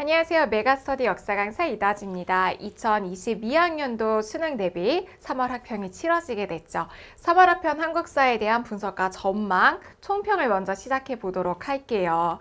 안녕하세요. 메가스터디 역사 강사 이다지입니다. 2022학년도 수능 대비 3월 학평이 치러지게 됐죠. 3월 학평 한국사에 대한 분석과 전망, 총평을 먼저 시작해 보도록 할게요.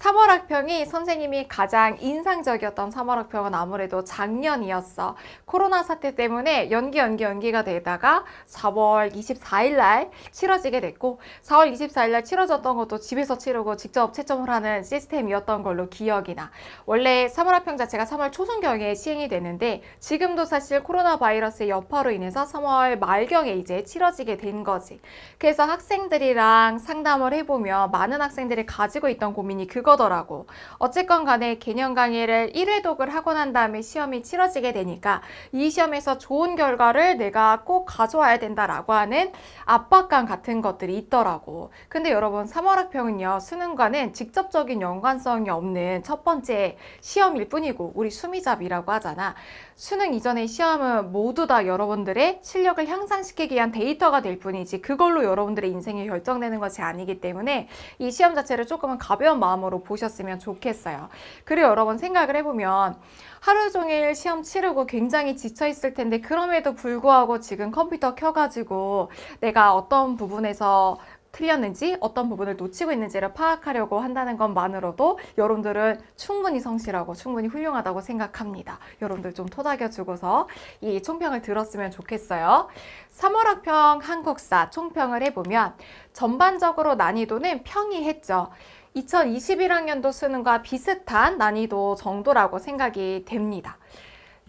3월 학평이 선생님이 가장 인상적이었던 3월 학평은 아무래도 작년이었어. 코로나 사태 때문에 연기 연기 연기가 되다가 4월 24일 날 치러지게 됐고 4월 24일 날 치러졌던 것도 집에서 치르고 직접 채점을 하는 시스템이었던 걸로 기억이 나. 원래 3월 학평 자체가 3월 초순경에 시행이 되는데 지금도 사실 코로나 바이러스의 여파로 인해서 3월 말경에 이제 치러지게 된 거지. 그래서 학생들이랑 상담을 해보면 많은 학생들이 가지고 있던 고민이 그 그거더라고. 어쨌건 간에 개념 강의를 1회독을 하고 난 다음에 시험이 치러지게 되니까 이 시험에서 좋은 결과를 내가 꼭 가져와야 된다라고 하는 압박감 같은 것들이 있더라고. 근데 여러분 3월 학평은요. 수능과는 직접적인 연관성이 없는 첫 번째 시험일 뿐이고 우리 수미잡이라고 하잖아. 수능 이전의 시험은 모두 다 여러분들의 실력을 향상시키기 위한 데이터가 될 뿐이지 그걸로 여러분들의 인생이 결정되는 것이 아니기 때문에 이 시험 자체를 조금은 가벼운 마음으로 보셨으면 좋겠어요. 그리고 여러분 생각을 해보면 하루 종일 시험 치르고 굉장히 지쳐 있을 텐데 그럼에도 불구하고 지금 컴퓨터 켜가지고 내가 어떤 부분에서 틀렸는지 어떤 부분을 놓치고 있는지를 파악하려고 한다는 것만으로도 여러분들은 충분히 성실하고 충분히 훌륭하다고 생각합니다. 여러분들 좀 토닥여주고서 이 총평을 들었으면 좋겠어요. 3월 학평 한국사 총평을 해보면 전반적으로 난이도는 평이했죠. 2021학년도 수능과 비슷한 난이도 정도라고 생각이 됩니다.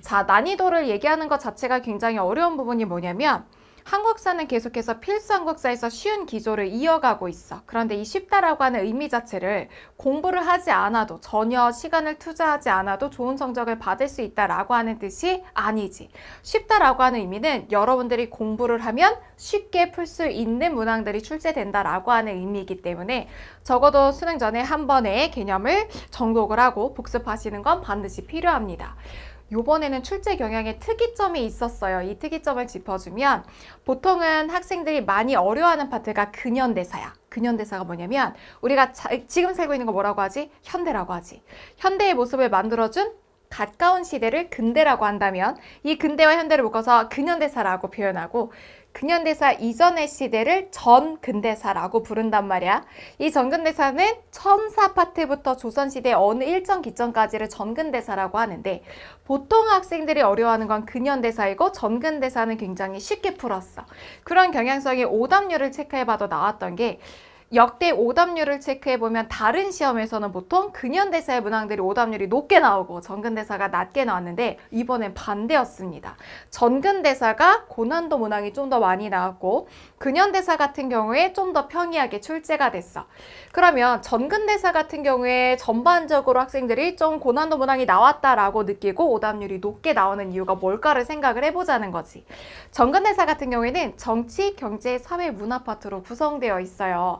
자, 난이도를 얘기하는 것 자체가 굉장히 어려운 부분이 뭐냐면 한국사는 계속해서 필수 한국사에서 쉬운 기조를 이어가고 있어. 그런데 이 쉽다라고 하는 의미 자체를 공부를 하지 않아도 전혀 시간을 투자하지 않아도 좋은 성적을 받을 수 있다라고 하는 뜻이 아니지. 쉽다라고 하는 의미는 여러분들이 공부를 하면 쉽게 풀 수 있는 문항들이 출제된다라고 하는 의미이기 때문에 적어도 수능 전에 한 번의 개념을 정독을 하고 복습하시는 건 반드시 필요합니다. 요번에는 출제 경향의 특이점이 있었어요. 이 특이점을 짚어주면 보통은 학생들이 많이 어려워하는 파트가 근현대사야. 근현대사가 뭐냐면 우리가 자, 지금 살고 있는 거 뭐라고 하지? 현대라고 하지. 현대의 모습을 만들어준 가까운 시대를 근대라고 한다면 이 근대와 현대를 묶어서 근현대사라고 표현하고 근현대사 이전의 시대를 전근대사라고 부른단 말이야. 이 전근대사는 천사 파트부터 조선시대 어느 일정 기점까지를 전근대사라고 하는데 보통 학생들이 어려워하는 건 근현대사이고 전근대사는 굉장히 쉽게 풀었어. 그런 경향성이 오답률을 체크해봐도 나왔던 게 역대 오답률을 체크해보면 다른 시험에서는 보통 근현대사의 문항들이 오답률이 높게 나오고 전근대사가 낮게 나왔는데 이번엔 반대였습니다. 전근대사가 고난도 문항이 좀 더 많이 나왔고 근현대사 같은 경우에 좀 더 평이하게 출제가 됐어. 그러면 전근대사 같은 경우에 전반적으로 학생들이 좀 고난도 문항이 나왔다라고 느끼고 오답률이 높게 나오는 이유가 뭘까를 생각을 해보자는 거지. 전근대사 같은 경우에는 정치, 경제, 사회, 문화 파트로 구성되어 있어요.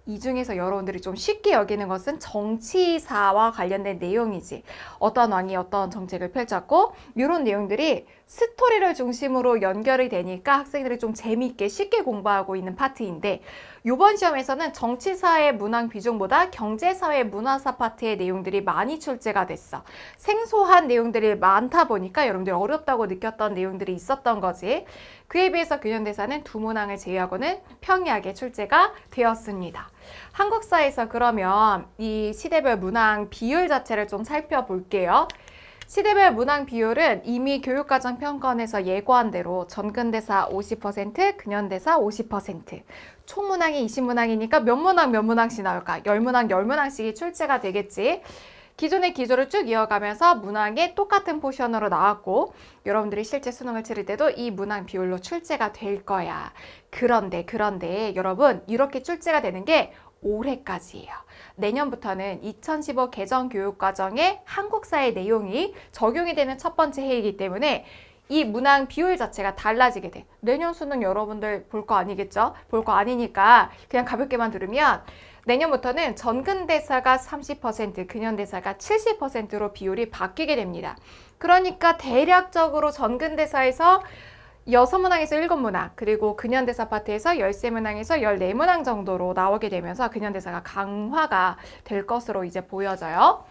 이 중에서 여러분들이 좀 쉽게 여기는 것은 정치사와 관련된 내용이지 어떤 왕이 어떤 정책을 펼쳤고 이런 내용들이 스토리를 중심으로 연결이 되니까 학생들이 좀 재미있게 쉽게 공부하고 있는 파트인데 이번 시험에서는 정치사의 문항 비중보다 경제사회 문화사 파트의 내용들이 많이 출제가 됐어 생소한 내용들이 많다 보니까 여러분들이 어렵다고 느꼈던 내용들이 있었던 거지 그에 비해서 균형대사는 두 문항을 제외하고는 평이하게 출제가 되었습니다. 한국사에서 그러면 이 시대별 문항 비율 자체를 좀 살펴볼게요. 시대별 문항 비율은 이미 교육과정 평가원에서 예고한 대로 전근대사 50%, 근현대사 50%, 총문항이 20문항이니까 몇 문항 몇 문항씩 나올까? 10문항 10문항씩이 출제가 되겠지. 기존의 기조를 쭉 이어가면서 문항에 똑같은 포션으로 나왔고 여러분들이 실제 수능을 치를 때도 이 문항 비율로 출제가 될 거야. 그런데 그런데 여러분 이렇게 출제가 되는 게 올해까지예요. 내년부터는 2015 개정 교육과정에 한국사의 내용이 적용이 되는 첫 번째 해이기 때문에 이 문항 비율 자체가 달라지게 돼. 내년 수능 여러분들 볼 거 아니겠죠? 볼 거 아니니까 그냥 가볍게만 들으면 내년부터는 전근대사가 30%, 근현대사가 70%로 비율이 바뀌게 됩니다. 그러니까 대략적으로 전근대사에서 여 문항에서 일 문항 그리고 근현대사 파트에서 열세 문항에서 열네 문항 정도로 나오게 되면서 근현대사가 강화가 될 것으로 이제 보여져요.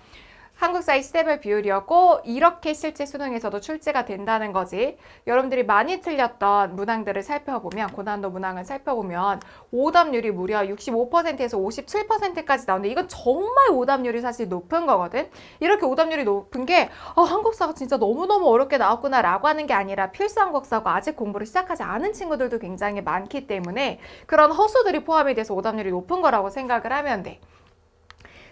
한국사의 시대별 비율이었고 이렇게 실제 수능에서도 출제가 된다는 거지 여러분들이 많이 틀렸던 문항들을 살펴보면 고난도 문항을 살펴보면 오답률이 무려 65%에서 57%까지 나오는데 이건 정말 오답률이 사실 높은 거거든 이렇게 오답률이 높은 게 아, 어, 한국사가 진짜 너무너무 어렵게 나왔구나 라고 하는 게 아니라 필수 한국사고 아직 공부를 시작하지 않은 친구들도 굉장히 많기 때문에 그런 허수들이 포함이 돼서 오답률이 높은 거라고 생각을 하면 돼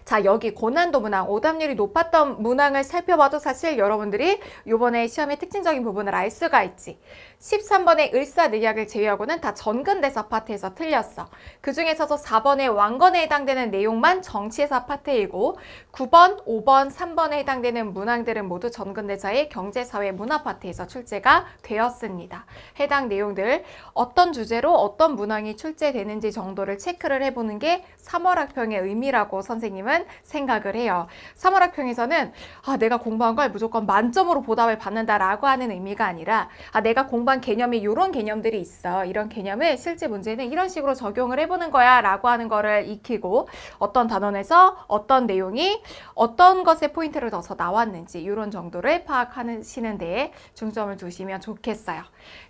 자 여기 고난도 문항 오답률이 높았던 문항을 살펴봐도 사실 여러분들이 요번에 시험의 특징적인 부분을 알 수가 있지 13번의 을사늑약을 제외하고는 다 전근대사 파트에서 틀렸어 그 중에서도 4번의 왕건에 해당되는 내용만 정치회사 파트이고 9번, 5번, 3번에 해당되는 문항들은 모두 전근대사의 경제사회 문화 파트에서 출제가 되었습니다 해당 내용들 어떤 주제로 어떤 문항이 출제되는지 정도를 체크를 해보는 게 3월 학평의 의미라고 선생님은 라는 생각을 해요. 3월 학평에서는 아, 내가 공부한 걸 무조건 만점으로 보답을 받는다라고 하는 의미가 아니라 아, 내가 공부한 개념이 이런 개념들이 있어. 이런 개념을 실제 문제는 이런 식으로 적용을 해보는 거야 라고 하는 거를 익히고 어떤 단원에서 어떤 내용이 어떤 것에 포인트를 넣어서 나왔는지 이런 정도를 파악하시는 데에 중점을 두시면 좋겠어요.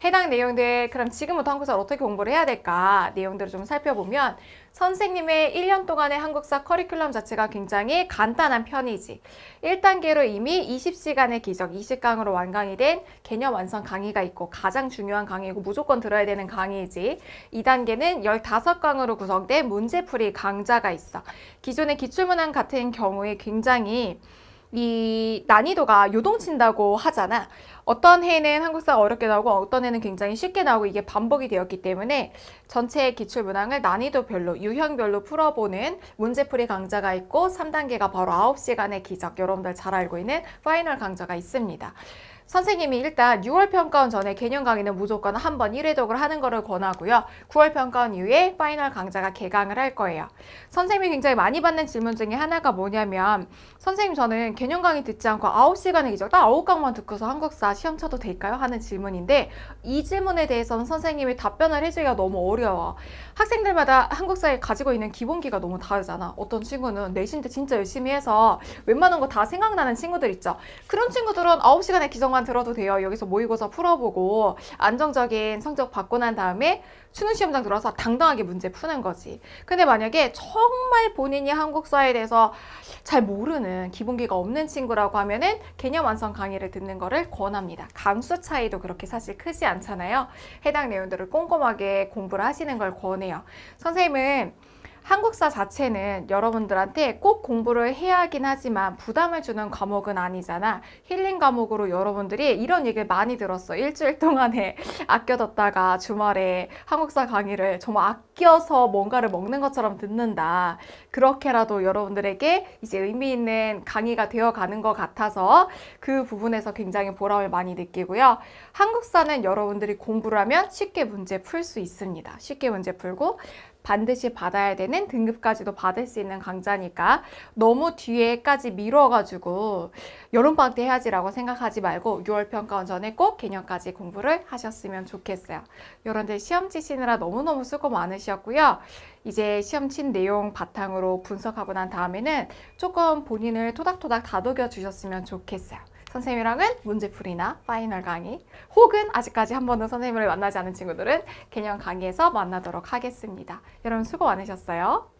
해당 내용들 그럼 지금부터 한국사를 어떻게 공부를 해야 될까 내용들을 좀 살펴보면 선생님의 1년 동안의 한국사 커리큘럼 자체가 굉장히 간단한 편이지 1단계로 이미 20시간의 기적 20강으로 완강이 된 개념 완성 강의가 있고 가장 중요한 강의고 무조건 들어야 되는 강의이지 2단계는 15강으로 구성된 문제풀이 강좌가 있어 기존의 기출문항 같은 경우에 굉장히 이 난이도가 요동친다고 하잖아. 어떤 해는 한국사가 어렵게 나오고 어떤 해는 굉장히 쉽게 나오고 이게 반복이 되었기 때문에 전체 기출문항을 난이도별로 유형별로 풀어보는 문제풀이 강좌가 있고 3단계가 바로 9시간의 기적 여러분들 잘 알고 있는 파이널 강좌가 있습니다. 선생님이 일단 6월 평가원 전에 개념 강의는 무조건 한번 일회독을 하는 거를 권하고요. 9월 평가원 이후에 파이널 강좌가 개강을 할 거예요. 선생님이 굉장히 많이 받는 질문 중에 하나가 뭐냐면 선생님 저는 개념 강의 듣지 않고 9시간의 기적 딱 9강만 듣고서 한국사 시험 쳐도 될까요? 하는 질문인데 이 질문에 대해서는 선생님이 답변을 해주기가 너무 어려워. 학생들마다 한국사에 가지고 있는 기본기가 너무 다르잖아. 어떤 친구는 내신 때 진짜 열심히 해서 웬만한 거 다 생각나는 친구들 있죠. 그런 친구들은 9시간의 기정만 동안 들어도 돼요. 여기서 모의고사 풀어보고 안정적인 성적 받고 난 다음에 수능 시험장 들어서 당당하게 문제 푸는 거지. 근데 만약에 정말 본인이 한국사에 대해서 잘 모르는 기본기가 없는 친구라고 하면은 개념 완성 강의를 듣는 거를 권합니다. 강수 차이도 그렇게 사실 크지 않잖아요. 해당 내용들을 꼼꼼하게 공부를 하시는 걸 권해요. 선생님은 한국사 자체는 여러분들한테 꼭 공부를 해야 하긴 하지만 부담을 주는 과목은 아니잖아. 힐링 과목으로 여러분들이 이런 얘기를 많이 들었어. 일주일 동안에 아껴뒀다가 주말에 한국사 강의를 정말 아껴서 뭔가를 먹는 것처럼 듣는다. 그렇게라도 여러분들에게 이제 의미 있는 강의가 되어가는 것 같아서 그 부분에서 굉장히 보람을 많이 느끼고요. 한국사는 여러분들이 공부를 하면 쉽게 문제 풀 수 있습니다. 쉽게 문제 풀고 반드시 받아야 되는 등급까지도 받을 수 있는 강좌니까 너무 뒤에까지 미뤄가지고 여름방학 때 해야지라고 생각하지 말고 6월 평가원 전에 꼭 개념까지 공부를 하셨으면 좋겠어요. 여러분들 시험 치시느라 너무너무 수고 많으셨고요. 이제 시험 친 내용 바탕으로 분석하고 난 다음에는 조금 본인을 토닥토닥 다독여 주셨으면 좋겠어요. 선생님이랑은 문제풀이나 파이널 강의 혹은 아직까지 한 번도 선생님을 만나지 않은 친구들은 개념 강의에서 만나도록 하겠습니다. 여러분 수고 많으셨어요.